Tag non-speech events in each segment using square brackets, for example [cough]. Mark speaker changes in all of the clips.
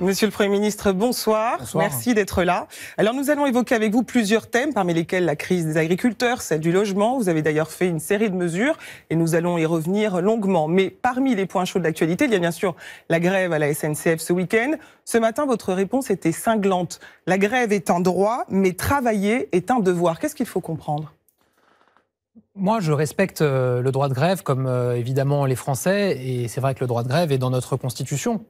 Speaker 1: Monsieur le Premier ministre, bonsoir. Merci d'être là. Alors nous allons évoquer avec vous plusieurs thèmes, parmi lesquels la crise des agriculteurs, celle du logement. Vous avez d'ailleurs fait une série de mesures et nous allons y revenir longuement. Mais parmi les points chauds de l'actualité, il y a bien sûr la grève à la SNCF ce week-end. Ce matin, votre réponse était cinglante. La grève est un droit, mais travailler est un devoir. Qu'est-ce qu'il faut comprendre
Speaker 2: moi, je respecte euh, le droit de grève comme euh, évidemment les Français, et c'est vrai que le droit de grève est dans notre Constitution,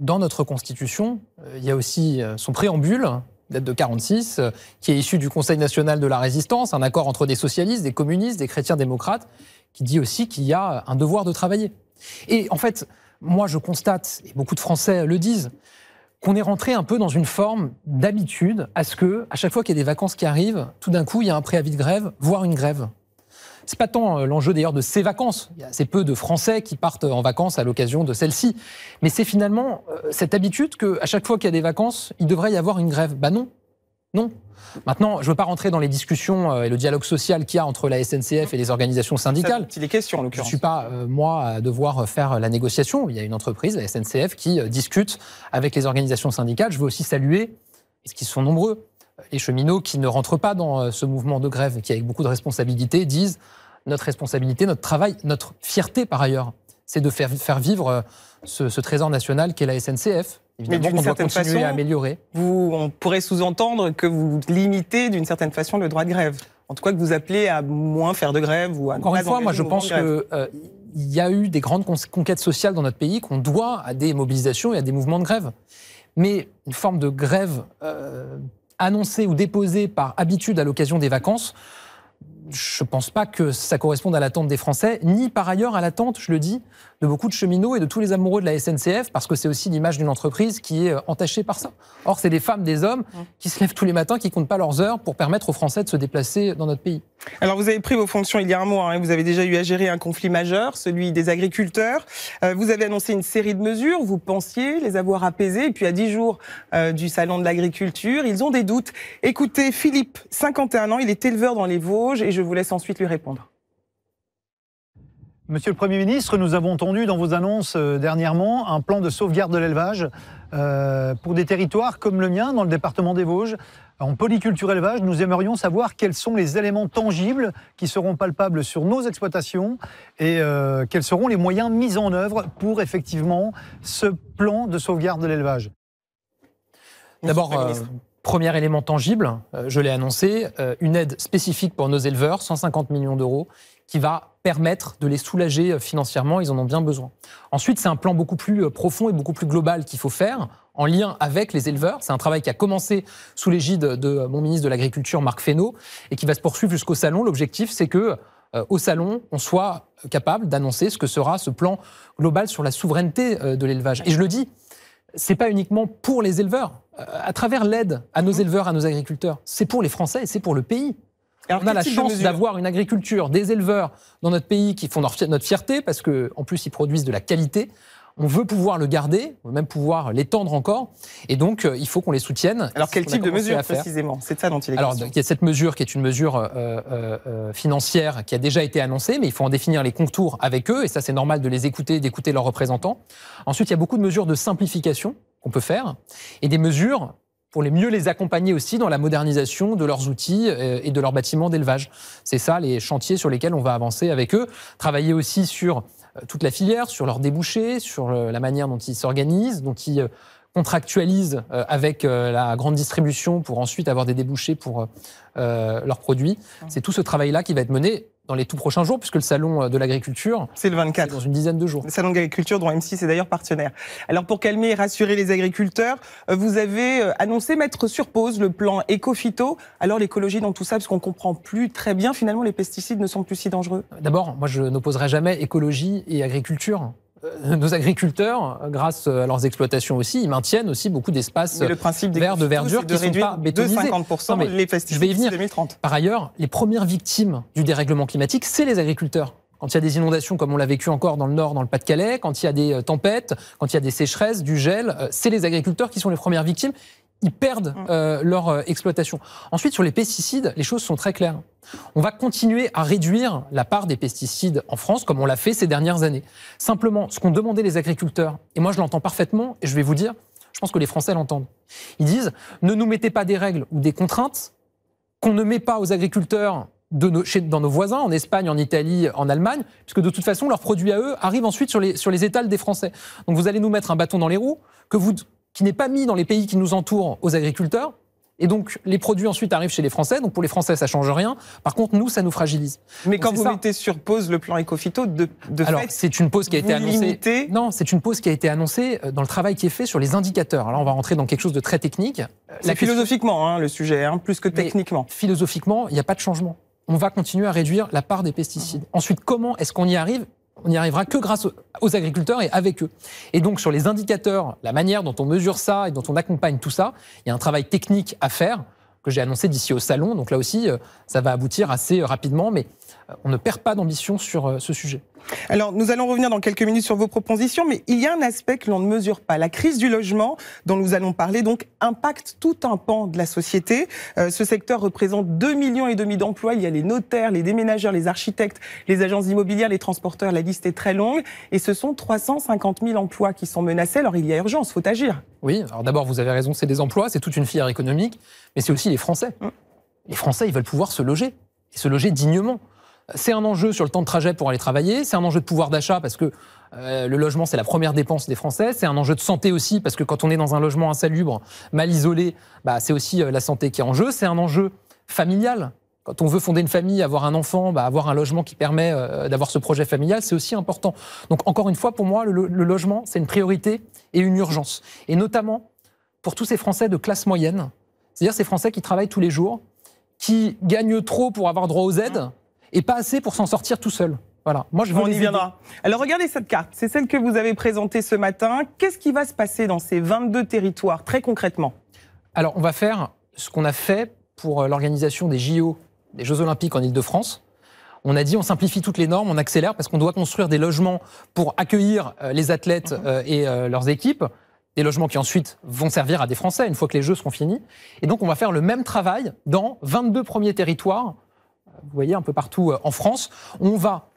Speaker 2: dans notre Constitution, euh, il y a aussi euh, son préambule, date de 46, euh, qui est issu du Conseil national de la résistance, un accord entre des socialistes, des communistes, des chrétiens démocrates, qui dit aussi qu'il y a un devoir de travailler. Et en fait, moi je constate, et beaucoup de Français le disent, qu'on est rentré un peu dans une forme d'habitude à ce que, à chaque fois qu'il y a des vacances qui arrivent, tout d'un coup, il y a un préavis de grève, voire une grève. C'est pas tant euh, l'enjeu d'ailleurs de ces vacances. Il y a assez peu de Français qui partent euh, en vacances à l'occasion de celles-ci. Mais c'est finalement euh, cette habitude qu'à chaque fois qu'il y a des vacances, il devrait y avoir une grève. Bah non, non. Maintenant, je ne veux pas rentrer dans les discussions et le dialogue social qu'il y a entre la SNCF et les organisations syndicales. C'est les questions, en l'occurrence. Je ne suis pas, moi, à devoir faire la négociation. Il y a une entreprise, la SNCF, qui discute avec les organisations syndicales. Je veux aussi saluer, parce qu'ils sont nombreux, et cheminots qui ne rentrent pas dans euh, ce mouvement de grève, qui avec beaucoup de responsabilité disent notre responsabilité, notre travail, notre fierté par ailleurs, c'est de faire, faire vivre euh, ce, trésor national qu'est la SNCF. Évidemment, on doit continuer à
Speaker 1: améliorer. Vous, on pourrait sous-entendre que vous limitez d'une certaine façon le droit de grève. En tout cas, que vous appelez à moins faire de grève ou à Encore une fois, moi, je pense qu'il euh,
Speaker 2: y a eu des grandes conquêtes sociales dans notre pays qu'on doit à des mobilisations et à des mouvements de grève. Mais une forme de grève annoncés ou déposés par habitude à l'occasion des vacances, je ne pense pas que ça corresponde à l'attente des Français, ni par ailleurs à l'attente, je le dis, de beaucoup de cheminots et de tous les amoureux de la SNCF, parce que c'est aussi l'image d'une entreprise qui est euh, entachée par ça. Or, c'est des femmes, des hommes qui se lèvent tous les matins, qui comptent pas leurs heures pour permettre aux Français de se déplacer dans notre pays.
Speaker 1: Alors, vous avez pris vos fonctions il y a un mois. Hein. Vous avez déjà eu à gérer un conflit majeur, celui des agriculteurs. Euh, vous avez annoncé une série de mesures. Vous pensiez les avoir apaisées. Et puis, à 10 jours euh, du salon de l'agriculture, ils ont des doutes. Écoutez, Philippe, 51 ans, il est éleveur dans les Vosges et je vous laisse ensuite lui répondre. Monsieur le
Speaker 2: Premier ministre, nous avons entendu dans vos annonces euh, dernièrement un plan de sauvegarde de l'élevage euh, pour des territoires comme le mien, dans le département des Vosges. En polyculture élevage, nous aimerions savoir quels sont les éléments tangibles qui seront palpables sur nos exploitations et euh, quels seront les moyens mis en œuvre pour effectivement ce plan de sauvegarde de l'élevage. D'abord, Premier élément tangible, je l'ai annoncé, une aide spécifique pour nos éleveurs, 150 millions d'euros, qui va permettre de les soulager euh, financièrement, ils en ont bien besoin. Ensuite, c'est un plan beaucoup plus euh, profond et beaucoup plus global qu'il faut faire en lien avec les éleveurs. C'est un travail qui a commencé sous l'égide de euh, mon ministre de l'Agriculture, Marc Fesneau, et qui va se poursuivre jusqu'au salon. L'objectif, c'est que au salon, on soit capable d'annoncer ce que sera ce plan global sur la souveraineté de l'élevage. Et je le dis, c'est pas uniquement pour les éleveurs. À travers l'aide à nos éleveurs, à nos agriculteurs, c'est pour les Français et c'est pour le pays on a la chance d'avoir une agriculture, des éleveurs dans notre pays qui font notre fierté parce qu'en plus ils produisent de la qualité. On veut pouvoir le garder, on veut même pouvoir l'étendre encore, et donc euh, il faut qu'on les soutienne. Alors quel type de mesure précisément
Speaker 1: C'est ça dont il est Alors il
Speaker 2: y a cette mesure qui est une mesure euh, euh, financière qui a déjà été annoncée, mais il faut en définir les contours avec eux, et ça c'est normal de les écouter, d'écouter leurs représentants. Ensuite il y a beaucoup de mesures de simplification qu'on peut faire, et des mesures pour les mieux les accompagner aussi dans la modernisation de leurs outils euh, et de leurs bâtiments d'élevage. C'est ça les chantiers sur lesquels on va avancer avec eux. Travailler aussi sur euh, toute la filière, sur leurs débouchés, sur euh, la manière dont ils s'organisent, dont ils contractualisent avec la grande distribution pour ensuite avoir des débouchés pour leurs produits. Hum. C'est tout ce travail-là qui va être mené dans les tout prochains jours, puisque le salon euh, de l'agriculture. C'est
Speaker 1: le 24. Dans une dizaine de jours. Le salon de l'agriculture, dont M6 est d'ailleurs partenaire. Alors, pour calmer et rassurer les agriculteurs, euh, vous avez euh, annoncé mettre sur pause le plan éco-phyto. Alors, l'écologie dans tout ça, parce qu'on comprend plus très bien, finalement, les pesticides ne sont plus si dangereux.
Speaker 2: D'abord, moi, je n'opposerai jamais
Speaker 1: écologie
Speaker 2: et agriculture. Euh, nos agriculteurs, grâce à leurs exploitations aussi, ils maintiennent aussi beaucoup d'espaces verts de verdure qui ne sont pas bétonisés. De 50% les pesticides je vais 2030. Par ailleurs, les premières victimes du dérèglement climatique, c'est les agriculteurs quand il y a des inondations comme on l'a vécu encore dans le nord, dans le Pas-de-Calais, quand il y a des euh, tempêtes, quand il y a des sécheresses, du gel, euh, c'est les agriculteurs qui sont les premières victimes ils perdent mm. euh, leur euh, exploitation. Ensuite, sur les pesticides, les choses sont très claires. On va continuer à réduire la part des pesticides en France, comme on l'a fait ces dernières années. Simplement, ce qu'ont demandé les agriculteurs, et moi je l'entends parfaitement, et je vais vous dire, je pense que les Français l'entendent. Ils disent, ne nous mettez pas des règles ou des contraintes qu'on ne met pas aux agriculteurs de nos, chez, dans nos voisins, en Espagne, en Italie, en Allemagne, puisque de toute façon, leurs produits à eux arrivent ensuite sur les, sur les étals des Français. Donc vous allez nous mettre un bâton dans les roues que vous qui n'est pas mis dans les pays qui nous entourent aux agriculteurs. Et donc, les produits ensuite arrivent chez les Français. Donc, pour les Français, ça change rien. Par contre, nous, ça nous fragilise. Mais quand vous mettez sur pause le plan éco-phyto, de, de
Speaker 1: Alors, c'est une pause qui a été annoncée.
Speaker 2: Limitez... Non, c'est une pause qui a été annoncée euh, dans le travail qui est fait sur les indicateurs. Alors, on va rentrer dans quelque chose de très technique. Euh, c'est philosophiquement
Speaker 1: hein, le sujet, hein,
Speaker 2: plus que techniquement. philosophiquement, il n'y a pas de changement on va continuer à réduire la part des pesticides. Mmh. Ensuite, comment est-ce qu'on y arrive on n'y arrivera que grâce aux agriculteurs et avec eux. Et donc sur les indicateurs, la manière dont on mesure ça et dont on accompagne tout ça, il y a un travail technique à faire que j'ai annoncé d'ici au salon. Donc là aussi, euh, ça va aboutir assez euh, rapidement, mais euh, on ne perd pas d'ambition sur euh, ce sujet. Alors,
Speaker 1: nous allons revenir dans quelques minutes sur vos propositions, mais il y a un aspect que l'on ne mesure pas. La crise du logement, dont nous allons parler, donc, impacte tout un pan de la société. Euh, ce secteur représente 2,5 millions et demi d'emplois. Il y a les notaires, les déménageurs, les architectes, les agences immobilières, les transporteurs. La liste est très longue. Et ce sont 350 000 emplois qui sont menacés. Alors, il y a urgence, faut agir. Oui,
Speaker 2: alors d'abord, vous avez raison, c'est des emplois, c'est toute une filière économique, mais c'est aussi les Français. Hum. Les Français, ils veulent pouvoir se loger, et se loger dignement. C'est un enjeu sur le temps de trajet pour aller travailler, c'est un enjeu de pouvoir d'achat parce que euh, le logement, c'est la première dépense des Français. C'est un enjeu de santé aussi, parce que quand on est dans un logement insalubre, mal isolé, bah, c'est aussi euh, la santé qui est en jeu. C'est un enjeu familial. Quand on veut fonder une famille, avoir un enfant, bah, avoir un logement qui permet euh, d'avoir ce projet familial, c'est aussi important. Donc encore une fois, pour moi, le logement, c'est une priorité et une urgence. Et notamment pour tous ces Français de classe moyenne, c'est-à-dire ces Français qui travaillent tous les jours, qui gagnent trop pour avoir droit aux aides et pas assez pour s'en sortir tout seul. Voilà. Moi, je vais On y viendra.
Speaker 1: Alors, regardez cette carte. C'est celle que vous avez présentée ce matin. Qu'est-ce qui va se passer dans ces 22 territoires,
Speaker 2: très concrètement Alors, on va faire ce qu'on a fait pour euh, l'organisation des JO, des Jeux Olympiques en Ile-de-France. On a dit on simplifie toutes les normes, on accélère parce qu'on doit construire des logements pour accueillir euh, les athlètes mhm. euh, et leurs équipes, des logements qui ensuite vont servir à des Français une fois que les Jeux seront finis. Et donc on va faire le même travail dans 22 premiers territoires vous voyez, un peu partout euh, en France. On va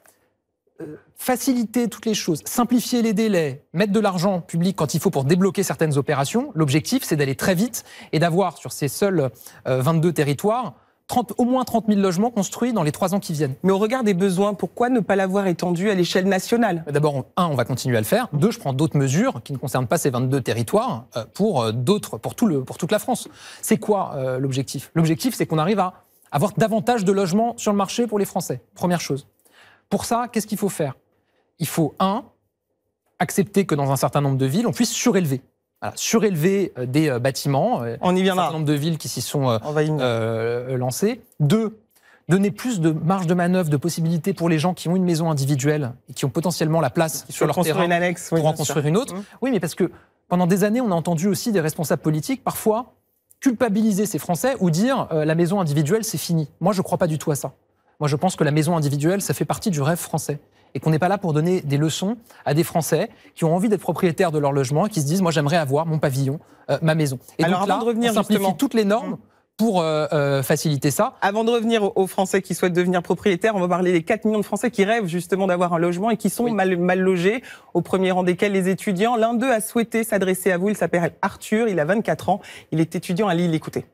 Speaker 2: euh, faciliter toutes les choses, simplifier les délais, mettre de l'argent public quand il faut pour débloquer certaines opérations. L'objectif, c'est d'aller très vite et d'avoir sur ces seuls 22 euh, territoires 30, au moins 30 000 logements construits dans les trois ans qui viennent. Mais au regard des besoins, pourquoi ne pas l'avoir étendu à l'échelle nationale bah, D'abord, un, on va continuer à le faire. Deux, je prends d'autres mesures qui ne concernent pas ces 22 territoires pour d'autres, pour, tout le, pour toute la France. C'est quoi l'objectif L'objectif, c'est qu'on arrive à avoir davantage de logements sur le marché pour les Français. Première chose. Pour ça, qu'est-ce qu'il faut faire Il faut, un, accepter que dans un certain nombre de villes, on puisse surélever. surélever euh, des euh, bâtiments. Euh, on y Un certain nombre de villes qui s'y sont lancées. Deux, donner plus de marge de manœuvre, de possibilités pour les gens qui ont une maison individuelle et qui ont potentiellement la place sur leur terrain pour en construire une autre. Mmh. Oui, mais parce que pendant des années, on a entendu aussi des responsables politiques parfois culpabiliser ces Français ou dire euh, la maison individuelle, c'est fini. Moi, je ne crois pas du tout à ça. Moi, je pense que la maison individuelle, ça fait partie du rêve français. Et qu'on n'est pas là pour donner des leçons à des Français qui ont envie d'être propriétaires de leur logement, qui se disent Moi, j'aimerais avoir mon pavillon, euh, ma maison. Et Alors, donc, là, revenir, on simplifie toutes les normes hum pour euh, euh, faciliter ça. Avant de
Speaker 1: revenir aux Français qui souhaitent devenir propriétaires, on va parler des 4 millions de Français qui rêvent justement d'avoir un logement et qui sont mal, mal, logés, au premier rang desquels les étudiants. L'un d'eux a souhaité s'adresser à vous, il s'appelle Arthur, il a 24 ans, il est étudiant à Lille, écoutez.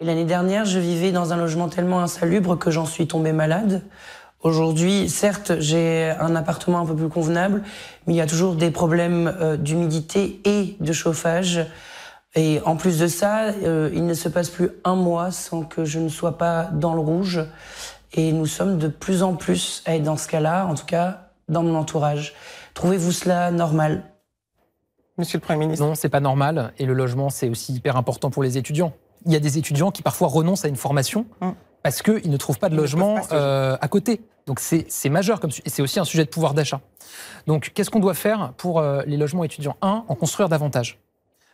Speaker 1: L'année dernière, je vivais dans un logement tellement insalubre que j'en suis tombée malade. Aujourd'hui, certes, j'ai un appartement un peu plus convenable, mais il y a toujours des problèmes euh, d'humidité et de chauffage. Et en plus de ça, euh, il ne se passe plus un mois sans que je ne sois pas dans le rouge. Et nous sommes de plus en plus à être dans ce cas-là, en tout cas
Speaker 2: dans mon entourage. Trouvez-vous cela normal Monsieur le Premier ministre. Non, c'est pas normal. Et le logement, c'est aussi hyper important pour les étudiants. Il y a des étudiants qui parfois renoncent à une formation mm. parce qu'ils ne trouvent pas de logement euh, à côté. Donc c'est majeur comme et c'est aussi un sujet de pouvoir d'achat. Donc qu'est-ce qu'on doit faire pour euh, les logements étudiants Un, en construire davantage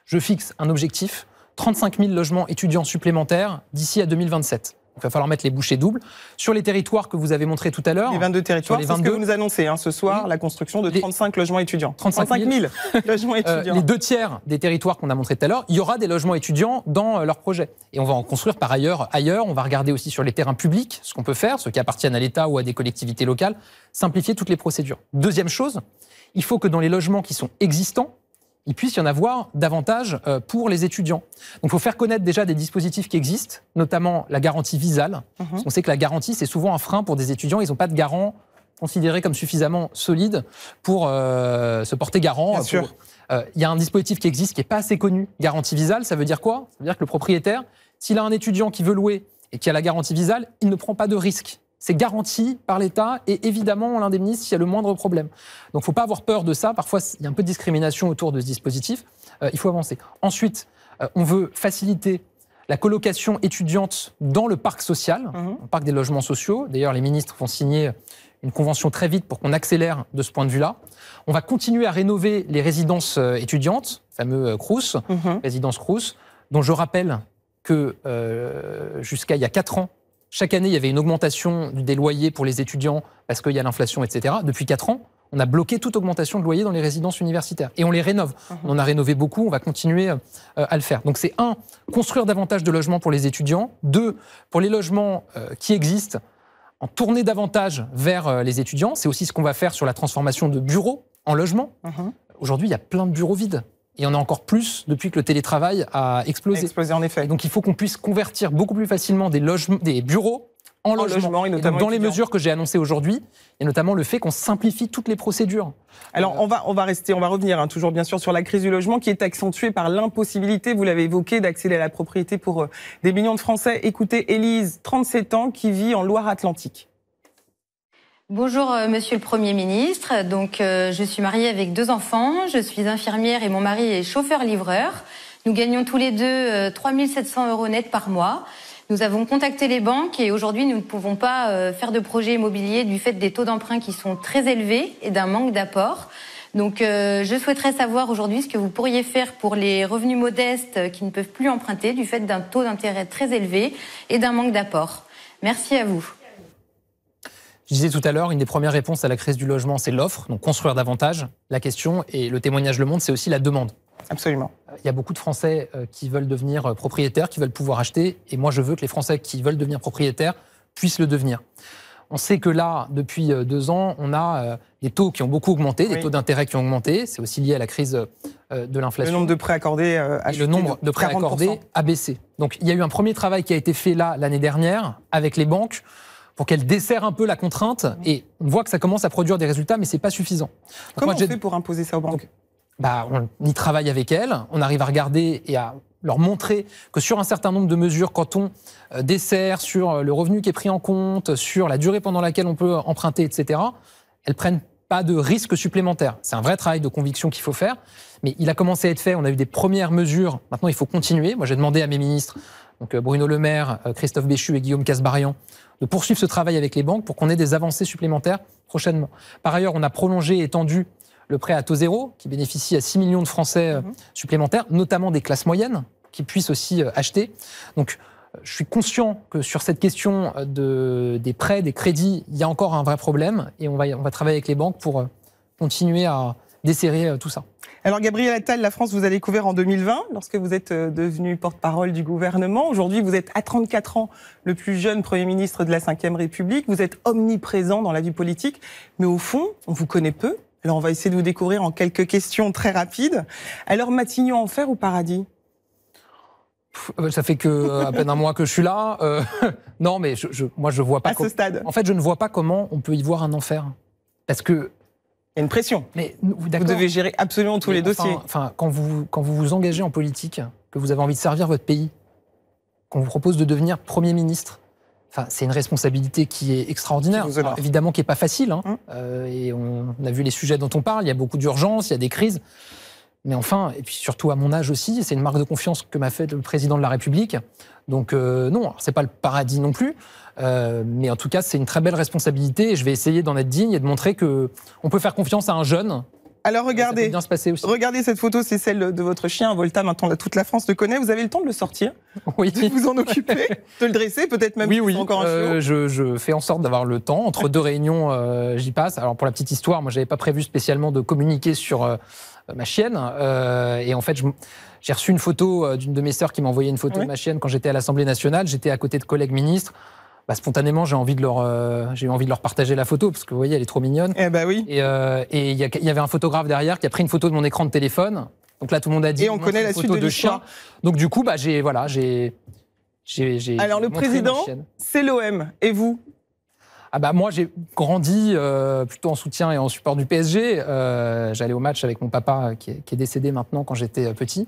Speaker 2: je fixe un objectif, 35 000 logements étudiants supplémentaires d'ici à 2027. il va falloir mettre les bouchées doubles. Sur les territoires que vous avez montrés tout à l'heure. Les 22 territoires, que vous nous
Speaker 1: annoncez hein, ce
Speaker 2: soir, la construction de 35 logements étudiants. 35 000, [laughs] logements euh, étudiants. les deux tiers des territoires qu'on a montrés tout à l'heure, il y aura des logements étudiants dans euh, leur projet. Et on va en construire par ailleurs ailleurs. On va regarder aussi sur les terrains publics ce qu'on peut faire, ceux qui appartiennent à l'État ou à des collectivités locales, simplifier toutes les procédures. Deuxième chose, il faut que dans les logements qui sont existants, il puisse y en avoir davantage euh, pour les étudiants. Donc il faut faire connaître déjà des dispositifs qui existent, notamment la garantie visale. Mhm. On sait que la garantie, c'est souvent un frein pour des étudiants, ils n'ont pas de garant considéré comme suffisamment solide pour euh, se porter garant. Euh, il y a un dispositif qui existe qui n'est pas assez connu. Garantie visale, ça veut dire quoi Ça veut dire que le propriétaire, s'il a un étudiant qui veut louer et qui a la garantie visale, il ne prend pas de risque. C'est garanti par l'État et évidemment, on l'indemnise s'il y a le moindre problème. Donc, il ne faut pas avoir peur de ça. Parfois, il y a un peu de discrimination autour de ce dispositif. Euh, il faut avancer. Ensuite, euh, on veut faciliter la colocation étudiante dans le parc social, mhm. le parc des logements sociaux. D'ailleurs, les ministres vont signer une convention très vite pour qu'on accélère de ce point de vue-là. On va continuer à rénover les résidences euh, étudiantes, fameux CRUS, mhm. résidences dont je rappelle que jusqu'à il y a 4 ans, chaque année, il y avait une augmentation des loyers pour les étudiants parce qu'il y a l'inflation, etc. Depuis 4 ans, on a bloqué toute augmentation de loyer dans les résidences universitaires et on les rénove. Mhm. On en a rénové beaucoup, on va continuer euh, à le faire. Donc c'est un, construire davantage de logements pour les étudiants. 2, pour les logements euh, qui existent, en tourner davantage vers euh, les étudiants. C'est aussi ce qu'on va faire sur la transformation de bureaux en logements. Mhm. Aujourd'hui, il y a plein de bureaux vides. Et on a encore plus depuis que le télétravail a explosé. explosé en effet. donc il faut qu'on puisse convertir beaucoup plus facilement des, des bureaux en, logements. logement. et dans les mesures que j'ai annoncées aujourd'hui, et notamment le fait qu'on simplifie toutes les procédures.
Speaker 1: Alors euh, on va on va rester, on va revenir hein, toujours bien sûr sur la crise du logement qui est accentuée par l'impossibilité, vous l'avez évoqué, d'accéder à la propriété pour euh, des millions de Français. Écoutez, Élise, 37 ans, qui vit en Loire-Atlantique. Bonjour euh, Monsieur le Premier ministre. Donc euh, je suis mariée avec deux enfants, je suis infirmière et mon mari est chauffeur-livreur. Nous gagnons tous les deux euh, 3700 euros net par mois. Nous avons contacté les banques et aujourd'hui nous ne pouvons pas euh, faire de projet immobilier du fait des taux d'emprunt qui sont très élevés et d'un manque d'apport. Donc je souhaiterais savoir aujourd'hui ce que vous pourriez faire pour les revenus modestes qui ne peuvent plus emprunter du fait d'un taux d'intérêt très élevé et d'un manque d'apport. Merci à vous.
Speaker 2: Je disais tout à l'heure, une des premières réponses à la crise du logement, c'est l'offre, donc construire davantage. La question, et le témoignage le monde, c'est aussi la demande. Absolument. Euh, il y a beaucoup de Français euh, qui veulent devenir euh, propriétaires, qui veulent pouvoir acheter, et moi je veux que les Français qui veulent devenir propriétaires puissent le devenir. On sait que là, depuis deux ans, on a des taux qui ont beaucoup augmenté, des taux d'intérêt qui ont augmenté. C'est aussi lié à la crise de l'inflation. Le nombre de prêts accordés a Le nombre de prêts accordés a baissé. Donc il y a eu un premier travail qui a été fait là l'année dernière avec les banques pour qu'elle desserre un peu la contrainte. Et on voit que ça commence à produire des résultats, mais c'est pas suffisant. Comment moi, on fait pour imposer ça aux banques bah, On y travaille avec elles, on arrive à regarder et à leur montrer que sur un certain nombre de mesures, quand on euh, dessert sur euh, le revenu qui est pris en compte, sur la durée pendant laquelle on peut emprunter, etc., elles prennent pas de risques supplémentaires. C'est un vrai travail de conviction qu'il faut faire, mais il a commencé à être fait, on a eu des premières mesures, maintenant il faut continuer. Moi j'ai demandé à mes ministres donc euh, Bruno Le Maire, euh, Christophe Béchu et Guillaume Casbarian, de poursuivre ce travail avec les banques pour qu'on ait des avancées supplémentaires prochainement. Par ailleurs, on a prolongé et étendu le prêt à taux zéro, qui bénéficie à 6 millions de Français euh, mhm. supplémentaires, notamment des classes moyennes, qui puissent aussi acheter. Donc, je suis conscient que sur cette question des prêts, des crédits, il y a encore un vrai problème, et on va, on va travailler avec les banques pour continuer à, desserrer euh, tout ça. Alors Gabriel Attal, la France vous a découvert en 2020
Speaker 1: lorsque vous êtes euh, devenu porte-parole du gouvernement. Aujourd'hui, vous êtes à 34 ans le plus jeune Premier ministre de la Ve République. Vous êtes omniprésent dans la vie politique, mais au fond, on vous connaît peu. Alors on va essayer de vous découvrir en quelques questions très rapides. Alors Matignon, enfer ou
Speaker 2: paradis euh, ça fait que à peine un mois que je suis là. [laughs] non, mais je, je, moi je vois pas. À ce stade. En fait, je ne vois pas comment on peut y voir un enfer, parce que il y a une pression. Mais vous, devez gérer absolument tous les dossiers. Enfin, quand, vous, quand vous vous engagez en politique, que vous avez envie de servir votre pays, qu'on vous propose de devenir Premier ministre, Enfin, c'est une responsabilité qui est extraordinaire. évidemment, qui n'est pas facile. Hein. Hum. Euh, et on, on, a vu les sujets dont on parle. Il y a beaucoup d'urgences, il y a des crises. Mais enfin, et puis surtout à mon âge aussi, c'est une marque de confiance que m'a fait le président de la République. Donc euh, non, c'est pas le paradis non plus, euh, mais en tout cas c'est une très belle responsabilité. Et je vais essayer d'en être digne et de montrer que on peut faire confiance à un jeune. Alors regardez, bien se passer regardez cette photo, c'est celle de votre chien Volta.
Speaker 1: Maintenant, toute la France le connaît. Vous avez le temps de le sortir, [laughs] oui. de vous en occuper, [laughs] de le dresser, peut-être même.
Speaker 2: Oui, oui. Encore un euh, je, je, fais en sorte d'avoir le temps entre deux réunions. Euh, j'y passe. Alors pour la petite histoire, moi, j'avais pas prévu spécialement de communiquer sur euh, ma chienne. Euh, et en fait, j'ai reçu une photo euh, d'une de mes sœurs qui m'a envoyé une photo de ma chienne quand j'étais à l'Assemblée nationale. J'étais à côté de collègues ministres. Bah, spontanément, j'ai envie de leur, euh, envie de leur partager la photo parce que vous voyez, elle est trop mignonne. Eh ben et il y, avait un photographe derrière qui a pris une photo de mon écran de téléphone. Donc là, tout le monde a dit. Et on connaît la suite de, de chien. Donc du coup, bah j'ai voilà, j'ai. Alors le président, c'est l'OM. Et vous ah bah, moi j'ai grandi euh, plutôt en soutien et en support du PSG. Euh, j'allais au match avec mon papa euh, qui est, décédé maintenant quand j'étais petit.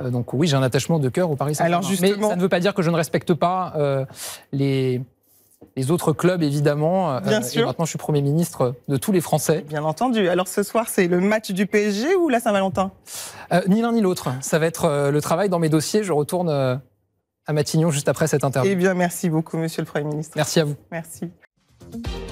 Speaker 2: donc oui j'ai un attachement de cœur au Paris Saint-Germain. Mais ça ne veut pas dire que je ne respecte pas les les autres clubs, évidemment. Bien sûr. Et maintenant, je suis Premier ministre de tous les Français. Bien entendu. Alors ce soir, c'est le match du PSG ou la Saint-Valentin Ni l'un ni l'autre. Ça va être le travail dans mes dossiers. Je retourne à Matignon juste après cette interview. Eh bien, merci beaucoup, Monsieur le Premier ministre. Merci à vous.
Speaker 1: Merci. Bye.